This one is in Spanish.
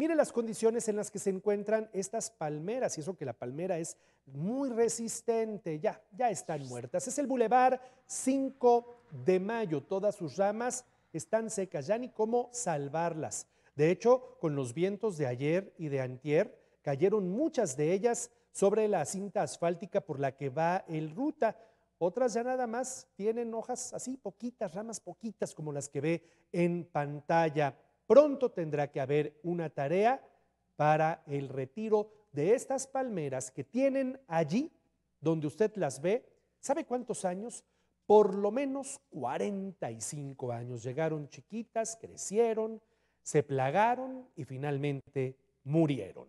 Mire las condiciones en las que se encuentran estas palmeras, y eso que la palmera es muy resistente, ya, ya están muertas. Es el bulevar 5 de mayo, todas sus ramas están secas, ya ni cómo salvarlas. De hecho, con los vientos de ayer y de antier, cayeron muchas de ellas sobre la cinta asfáltica por la que va el ruta. Otras ya nada más tienen hojas así, poquitas, ramas poquitas, como las que ve en pantalla. Pronto tendrá que haber una tarea para el retiro de estas palmeras que tienen allí, donde usted las ve, ¿sabe cuántos años? Por lo menos 45 años. Llegaron chiquitas, crecieron, se plagaron y finalmente murieron.